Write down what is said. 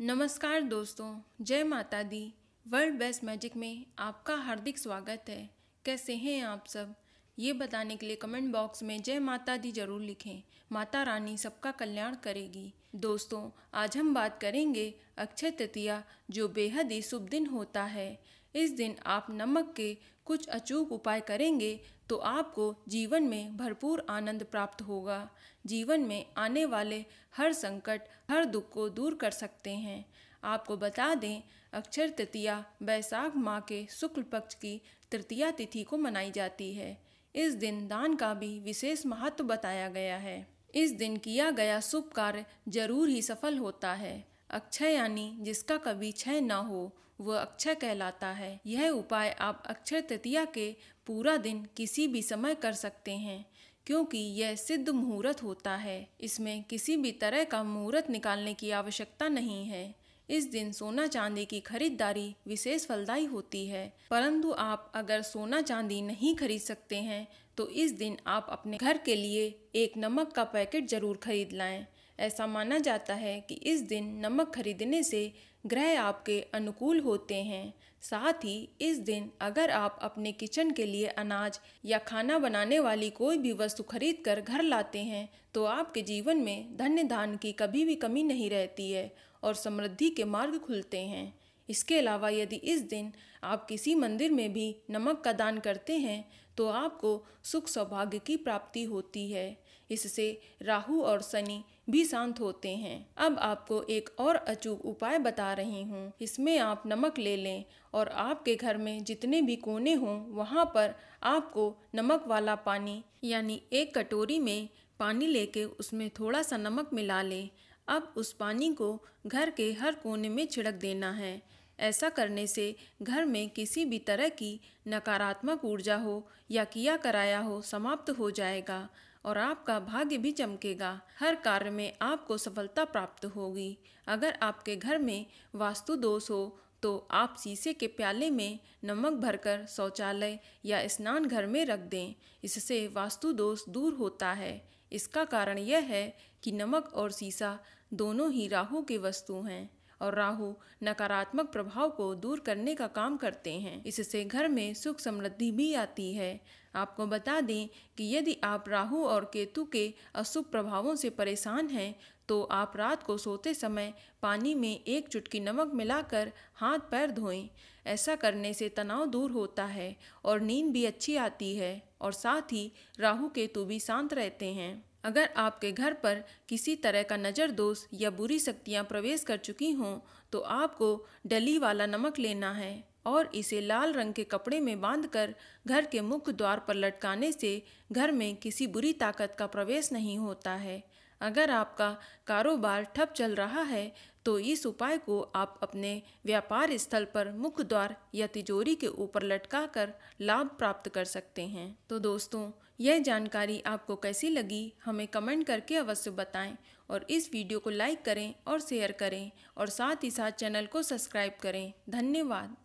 नमस्कार दोस्तों जय माता दी वर्ल्ड बेस्ट मैजिक में आपका हार्दिक स्वागत है कैसे हैं आप सब ये बताने के लिए कमेंट बॉक्स में जय माता दी जरूर लिखें माता रानी सबका कल्याण करेगी दोस्तों आज हम बात करेंगे अक्षय तृतीया जो बेहद ही शुभ दिन होता है इस दिन आप नमक के कुछ अचूक उपाय करेंगे तो आपको जीवन में भरपूर आनंद प्राप्त होगा जीवन में आने वाले हर संकट हर दुख को दूर कर सकते हैं आपको बता दें अक्षर तृतीया बैसाख माह के शुक्ल पक्ष की तृतीया तिथि को मनाई जाती है इस दिन दान का भी विशेष महत्व बताया गया है इस दिन किया गया शुभ कार्य जरूर ही सफल होता है अक्षय यानी जिसका कभी क्षय न हो वह अक्षय कहलाता है यह उपाय आप अक्षय तृतीया के पूरा दिन किसी भी समय कर सकते हैं क्योंकि यह सिद्ध मुहूर्त होता है इसमें किसी भी तरह का मुहूर्त निकालने की आवश्यकता नहीं है इस दिन सोना चांदी की खरीदारी विशेष फलदायी होती है परंतु आप अगर सोना चांदी नहीं खरीद सकते हैं तो इस दिन आप अपने घर के लिए एक नमक का पैकेट जरूर खरीद लाएं ऐसा माना जाता है कि इस दिन नमक खरीदने से ग्रह आपके अनुकूल होते हैं साथ ही इस दिन अगर आप अपने किचन के लिए अनाज या खाना बनाने वाली कोई भी वस्तु खरीद कर घर लाते हैं तो आपके जीवन में धन्य धान की कभी भी कमी नहीं रहती है और समृद्धि के मार्ग खुलते हैं इसके अलावा यदि इस दिन आप किसी मंदिर में भी नमक का दान करते हैं तो आपको सुख सौभाग्य की प्राप्ति होती है इससे राहु और शनि भी शांत होते हैं अब आपको एक और अचूक उपाय बता रही हूँ इसमें आप नमक ले लें और आपके घर में जितने भी कोने हों वहाँ पर आपको नमक वाला पानी यानी एक कटोरी में पानी लेके उसमें थोड़ा सा नमक मिला लें अब उस पानी को घर के हर कोने में छिड़क देना है ऐसा करने से घर में किसी भी तरह की नकारात्मक ऊर्जा हो या किया कराया हो समाप्त हो जाएगा और आपका भाग्य भी चमकेगा हर कार्य में आपको सफलता प्राप्त होगी अगर आपके घर में वास्तु दोष हो तो आप शीशे के प्याले में नमक भरकर शौचालय या स्नान घर में रख दें इससे वास्तु दोष दूर होता है इसका कारण यह है कि नमक और शीशा दोनों ही राहु के वस्तु हैं और राहु नकारात्मक प्रभाव को दूर करने का काम करते हैं इससे घर में सुख समृद्धि भी आती है आपको बता दें कि यदि आप राहु और केतु के अशुभ प्रभावों से परेशान हैं तो आप रात को सोते समय पानी में एक चुटकी नमक मिलाकर हाथ पैर धोएं ऐसा करने से तनाव दूर होता है और नींद भी अच्छी आती है और साथ ही राहु केतु भी शांत रहते हैं अगर आपके घर पर किसी तरह का नज़र दोष या बुरी शक्तियाँ प्रवेश कर चुकी हों तो आपको डली वाला नमक लेना है और इसे लाल रंग के कपड़े में बांधकर घर के मुख्य द्वार पर लटकाने से घर में किसी बुरी ताकत का प्रवेश नहीं होता है अगर आपका कारोबार ठप चल रहा है तो इस उपाय को आप अपने व्यापार स्थल पर मुख्य द्वार या तिजोरी के ऊपर लटका कर लाभ प्राप्त कर सकते हैं तो दोस्तों यह जानकारी आपको कैसी लगी हमें कमेंट करके अवश्य बताएं और इस वीडियो को लाइक करें और शेयर करें और साथ ही साथ चैनल को सब्सक्राइब करें धन्यवाद